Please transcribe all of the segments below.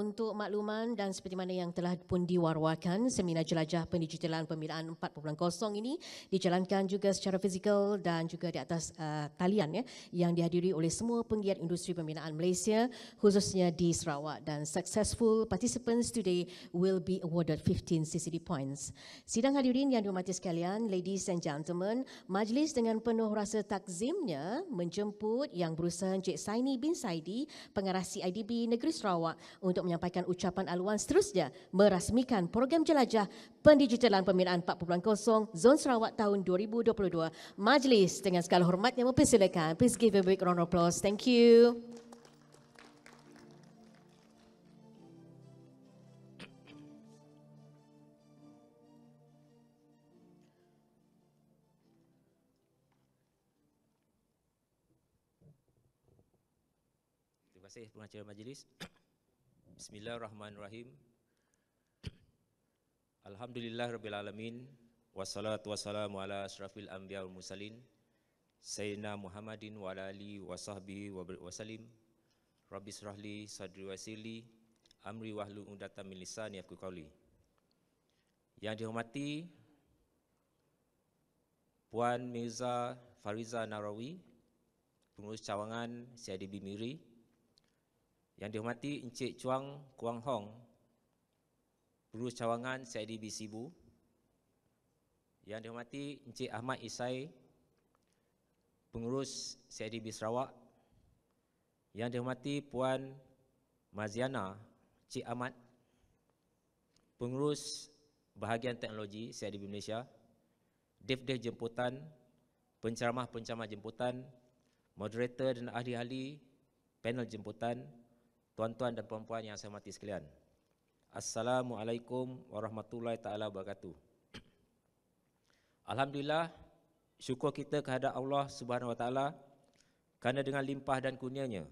untuk makluman dan seperti mana yang telah pun diwarwakan seminar jelajah pendigitalan pembinaan 4.0 ini dijalankan juga secara fizikal dan juga di atas uh, talian ya yang dihadiri oleh semua penggiat industri pembinaan Malaysia khususnya di Sarawak dan successful participants today will be awarded 15 CCD points. Sidang hadirin yang dihormati sekalian, ladies and gentlemen, majlis dengan penuh rasa takzimnya menjemput yang berusaha Encik Saini bin Saidi, pengarah CIDB Negeri Sarawak untuk menyampaikan ucapan aluan seterusnya merasmikan program jelajah pendigitalan pembinaan 4.0 Zon Sarawak tahun 2022. Majlis dengan segala hormatnya mempersilakan. Please give a big round of applause. Thank you. Terima kasih pengacara majlis. Bismillahirrahmanirrahim. Alhamdulillah Rabbil Alamin. Wassalatu wassalamu ala asrafil anbiya wal musalin. Sayyidina Muhammadin wa ala alihi wa sahbihi wa sallim. Rabbi srahli sadri wa sili. Amri wahlu undatan min lisani aku kauli. Yang dihormati, Puan Mirza Fariza Narawi, pengurus cawangan CIDB Miri, yang dihormati Encik Chuang Kuang Hong, Perus Cawangan CIDB Sibu. Yang dihormati Encik Ahmad Isai, Pengurus CIDB Sarawak. Yang dihormati Puan Maziana, Cik Ahmad, Pengurus Bahagian Teknologi CIDB Malaysia. Dev-dev jemputan, penceramah-penceramah jemputan, moderator dan ahli-ahli panel jemputan, tuan-tuan dan puan-puan yang saya mati sekalian. Assalamualaikum warahmatullahi taala wabarakatuh. Alhamdulillah syukur kita kehadap Allah Subhanahu wa taala kerana dengan limpah dan kurnianya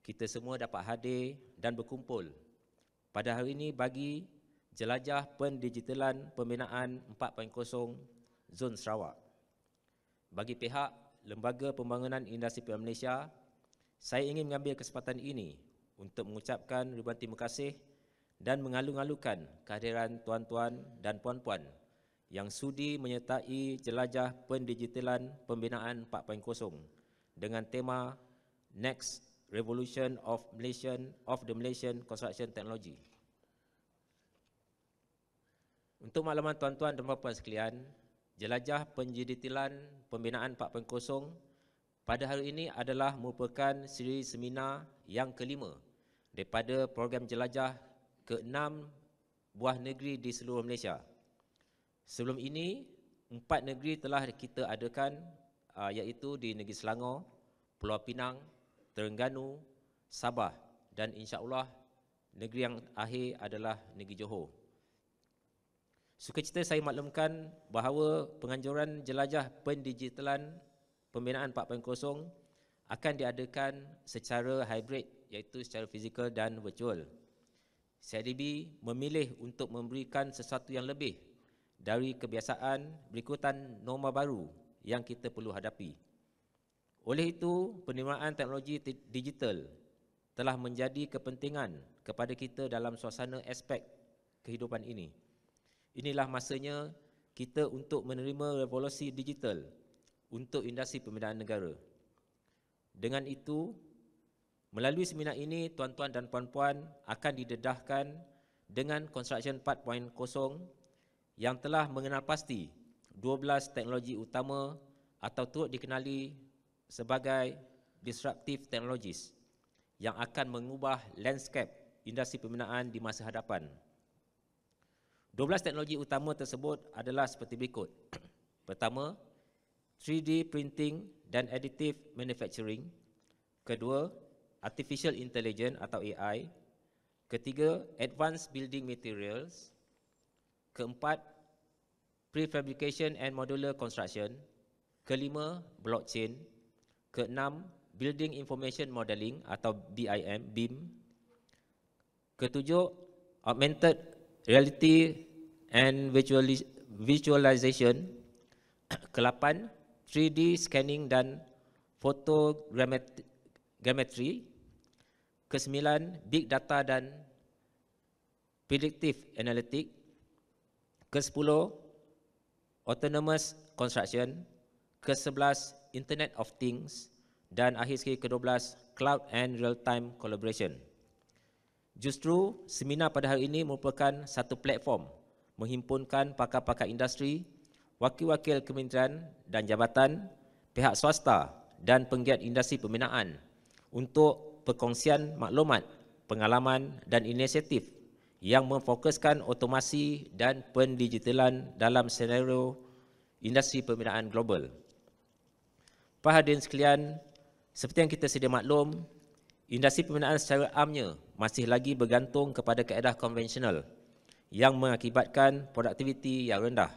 kita semua dapat hadir dan berkumpul pada hari ini bagi jelajah pendigitalan pembinaan 4.0 Zon Sarawak. Bagi pihak Lembaga Pembangunan Industri Malaysia, saya ingin mengambil kesempatan ini untuk mengucapkan ribuan terima kasih dan mengalu-alukan kehadiran tuan-tuan dan puan-puan yang sudi menyertai jelajah pendigitalan pembinaan 4.0 dengan tema Next Revolution of Malaysian of the Malaysian Construction Technology. Untuk makluman tuan-tuan dan puan-puan sekalian, jelajah pendigitalan pembinaan 4.0 pada hari ini adalah merupakan siri seminar yang kelima daripada program jelajah ke-6 buah negeri di seluruh Malaysia. Sebelum ini, empat negeri telah kita adakan uh, iaitu di Negeri Selangor, Pulau Pinang, Terengganu, Sabah dan insya-Allah negeri yang akhir adalah Negeri Johor. Sukacita saya maklumkan bahawa penganjuran jelajah pendigitalan pembinaan 4.0 akan diadakan secara hybrid iaitu secara fizikal dan virtual. CIDB memilih untuk memberikan sesuatu yang lebih dari kebiasaan berikutan norma baru yang kita perlu hadapi. Oleh itu, penerimaan teknologi digital telah menjadi kepentingan kepada kita dalam suasana aspek kehidupan ini. Inilah masanya kita untuk menerima revolusi digital untuk industri pembinaan negara. Dengan itu, melalui seminar ini, tuan-tuan dan puan-puan akan didedahkan dengan Construction 4.0 yang telah mengenal pasti 12 teknologi utama atau turut dikenali sebagai disruptive technologies yang akan mengubah landscape industri pembinaan di masa hadapan. 12 teknologi utama tersebut adalah seperti berikut. Pertama, 3D printing dan additive manufacturing. Kedua, artificial intelligence atau AI. Ketiga, advanced building materials. Keempat, prefabrication and modular construction. Kelima, blockchain. Keenam, building information modeling atau BIM, BIM. Ketujuh, augmented reality and virtualization. Kelapan, 3D scanning dan photogrammetry, Kesembilan, big data dan predictive analytic. Kesepuluh, autonomous construction. Kesebelas, internet of things. Dan akhir sekali ke-12, cloud and real-time collaboration. Justru, seminar pada hari ini merupakan satu platform menghimpunkan pakar-pakar industri wakil-wakil kementerian dan jabatan, pihak swasta dan penggiat industri pembinaan untuk perkongsian maklumat, pengalaman dan inisiatif yang memfokuskan otomasi dan pendigitalan dalam senario industri pembinaan global. Pahadin sekalian, seperti yang kita sedia maklum, industri pembinaan secara amnya masih lagi bergantung kepada kaedah konvensional yang mengakibatkan produktiviti yang rendah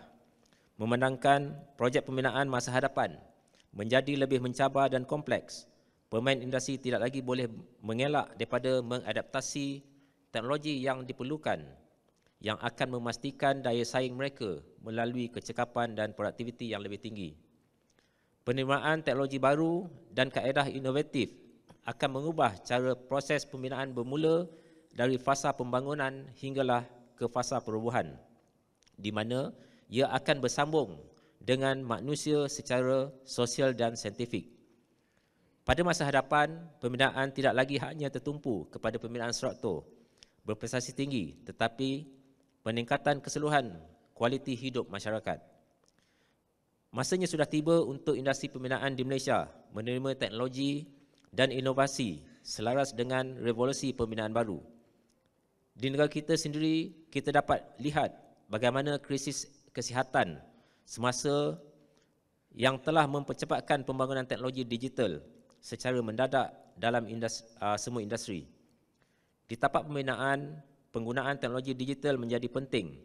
memandangkan projek pembinaan masa hadapan menjadi lebih mencabar dan kompleks, pemain industri tidak lagi boleh mengelak daripada mengadaptasi teknologi yang diperlukan yang akan memastikan daya saing mereka melalui kecekapan dan produktiviti yang lebih tinggi. Penerimaan teknologi baru dan kaedah inovatif akan mengubah cara proses pembinaan bermula dari fasa pembangunan hinggalah ke fasa perubahan di mana ia akan bersambung dengan manusia secara sosial dan saintifik. Pada masa hadapan, pembinaan tidak lagi hanya tertumpu kepada pembinaan struktur berprestasi tinggi tetapi peningkatan keseluruhan kualiti hidup masyarakat. Masanya sudah tiba untuk industri pembinaan di Malaysia menerima teknologi dan inovasi selaras dengan revolusi pembinaan baru. Di negara kita sendiri, kita dapat lihat bagaimana krisis kesihatan semasa yang telah mempercepatkan pembangunan teknologi digital secara mendadak dalam industri, uh, ah, semua industri. Di tapak pembinaan, penggunaan teknologi digital menjadi penting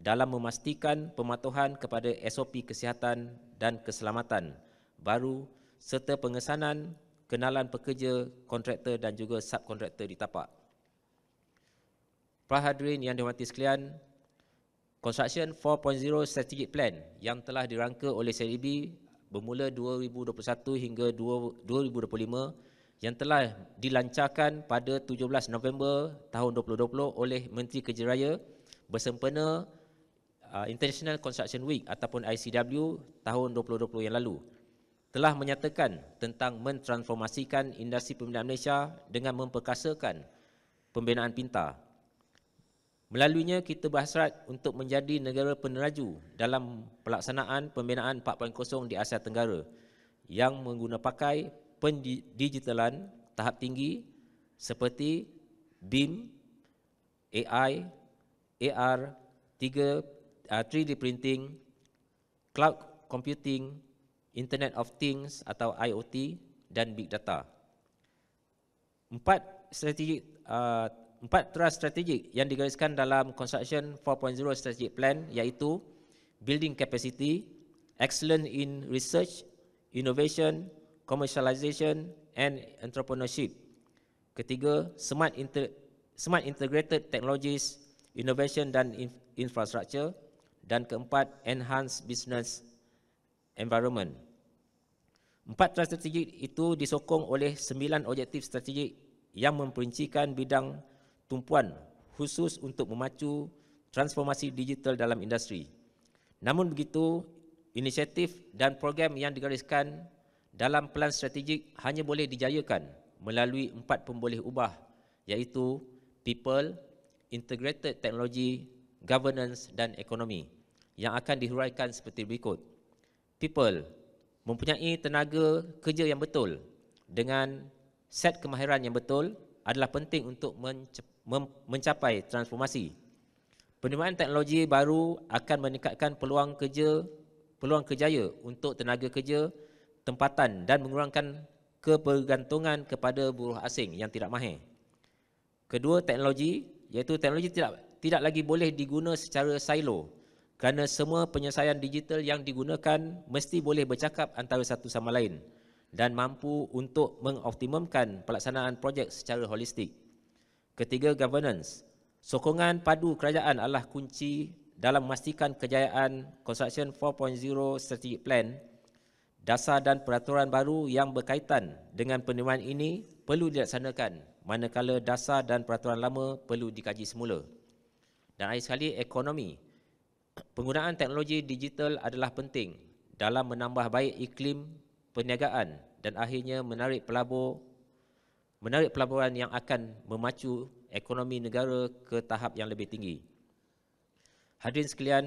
dalam memastikan pematuhan kepada SOP kesihatan dan keselamatan baru serta pengesanan kenalan pekerja, kontraktor dan juga subkontraktor di tapak. Prahadrin yang dihormati sekalian, Construction 4.0 Strategic Plan yang telah dirangka oleh CIB bermula 2021 hingga 2025 yang telah dilancarkan pada 17 November tahun 2020 oleh Menteri Kerja Raya bersempena uh, International Construction Week ataupun ICW tahun 2020 yang lalu telah menyatakan tentang mentransformasikan industri pembinaan Malaysia dengan memperkasakan pembinaan pintar Melaluinya kita berhasrat untuk menjadi negara peneraju dalam pelaksanaan pembinaan 4.0 di Asia Tenggara yang menggunakan pakai pendigitalan tahap tinggi seperti BIM, AI, AR, 3D uh, printing, cloud computing, Internet of Things atau IoT dan Big Data. Empat strategi uh, Empat thrust strategik yang digariskan dalam Construction 4.0 Strategic Plan iaitu Building Capacity, Excellence in Research, Innovation, Commercialization and Entrepreneurship. Ketiga, Smart, inter- smart Integrated Technologies, Innovation dan inf- Infrastructure. Dan keempat, Enhanced Business Environment. Empat strategik itu disokong oleh sembilan objektif strategik yang memperincikan bidang tumpuan khusus untuk memacu transformasi digital dalam industri. Namun begitu, inisiatif dan program yang digariskan dalam pelan strategik hanya boleh dijayakan melalui empat pemboleh ubah iaitu people, integrated technology, governance dan ekonomi yang akan dihuraikan seperti berikut. People mempunyai tenaga kerja yang betul dengan set kemahiran yang betul adalah penting untuk mencapai mencapai transformasi. Penerimaan teknologi baru akan meningkatkan peluang kerja, peluang kerjaya untuk tenaga kerja, tempatan dan mengurangkan kepergantungan kepada buruh asing yang tidak mahir. Kedua, teknologi iaitu teknologi tidak tidak lagi boleh diguna secara silo kerana semua penyelesaian digital yang digunakan mesti boleh bercakap antara satu sama lain dan mampu untuk mengoptimumkan pelaksanaan projek secara holistik. Ketiga, governance. Sokongan padu kerajaan adalah kunci dalam memastikan kejayaan Construction 4.0 Strategic Plan. Dasar dan peraturan baru yang berkaitan dengan penerimaan ini perlu dilaksanakan manakala dasar dan peraturan lama perlu dikaji semula. Dan akhir sekali, ekonomi. Penggunaan teknologi digital adalah penting dalam menambah baik iklim perniagaan dan akhirnya menarik pelabur menarik pelaburan yang akan memacu ekonomi negara ke tahap yang lebih tinggi. Hadirin sekalian,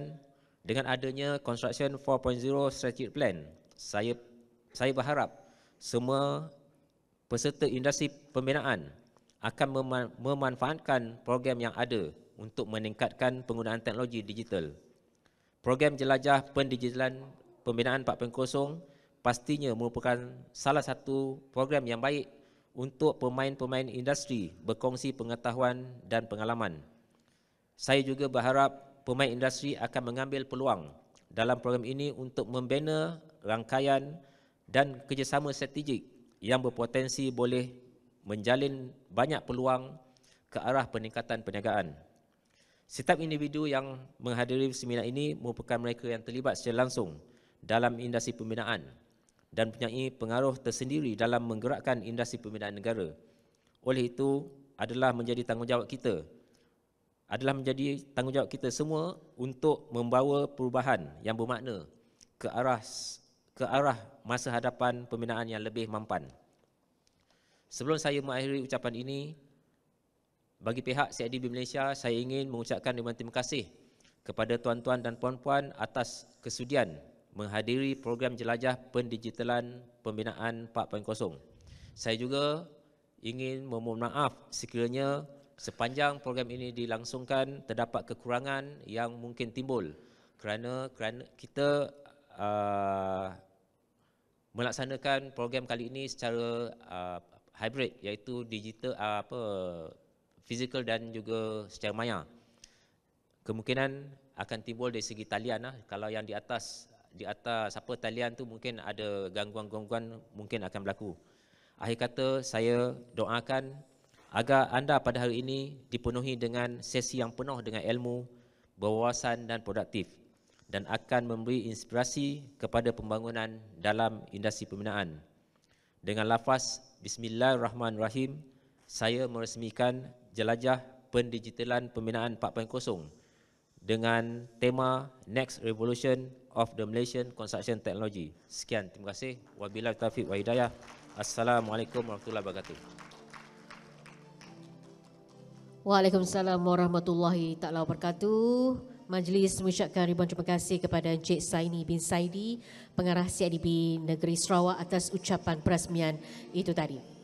dengan adanya Construction 4.0 Strategic Plan, saya saya berharap semua peserta industri pembinaan akan memanfaatkan program yang ada untuk meningkatkan penggunaan teknologi digital. Program Jelajah Pendigitalan Pembinaan 4.0 pastinya merupakan salah satu program yang baik untuk pemain-pemain industri berkongsi pengetahuan dan pengalaman. Saya juga berharap pemain industri akan mengambil peluang dalam program ini untuk membina rangkaian dan kerjasama strategik yang berpotensi boleh menjalin banyak peluang ke arah peningkatan perniagaan. Setiap individu yang menghadiri seminar ini merupakan mereka yang terlibat secara langsung dalam industri pembinaan dan mempunyai pengaruh tersendiri dalam menggerakkan industri pembinaan negara. Oleh itu, adalah menjadi tanggungjawab kita. Adalah menjadi tanggungjawab kita semua untuk membawa perubahan yang bermakna ke arah ke arah masa hadapan pembinaan yang lebih mampan. Sebelum saya mengakhiri ucapan ini, bagi pihak CIDB Malaysia, saya ingin mengucapkan terima kasih kepada tuan-tuan dan puan-puan atas kesudian menghadiri program jelajah pendigitalan pembinaan 4.0. Saya juga ingin memohon maaf sekiranya sepanjang program ini dilangsungkan terdapat kekurangan yang mungkin timbul kerana kerana kita uh, melaksanakan program kali ini secara uh, hybrid iaitu digital uh, apa physical dan juga secara maya. Kemungkinan akan timbul dari segi talian lah, kalau yang di atas di atas apa talian tu mungkin ada gangguan-gangguan mungkin akan berlaku. Akhir kata saya doakan agar anda pada hari ini dipenuhi dengan sesi yang penuh dengan ilmu, berwawasan dan produktif dan akan memberi inspirasi kepada pembangunan dalam industri pembinaan. Dengan lafaz Bismillahirrahmanirrahim, saya meresmikan jelajah pendigitalan pembinaan 4.0 dengan tema Next Revolution 4.0 of the Malaysian Construction Technology. Sekian, terima kasih. Wabillahi taufiq wa hidayah. Assalamualaikum warahmatullahi wabarakatuh. Waalaikumsalam warahmatullahi taala wabarakatuh. Majlis mengucapkan ribuan terima kasih kepada Encik Saini bin Saidi, pengarah CIDB Negeri Sarawak atas ucapan perasmian itu tadi.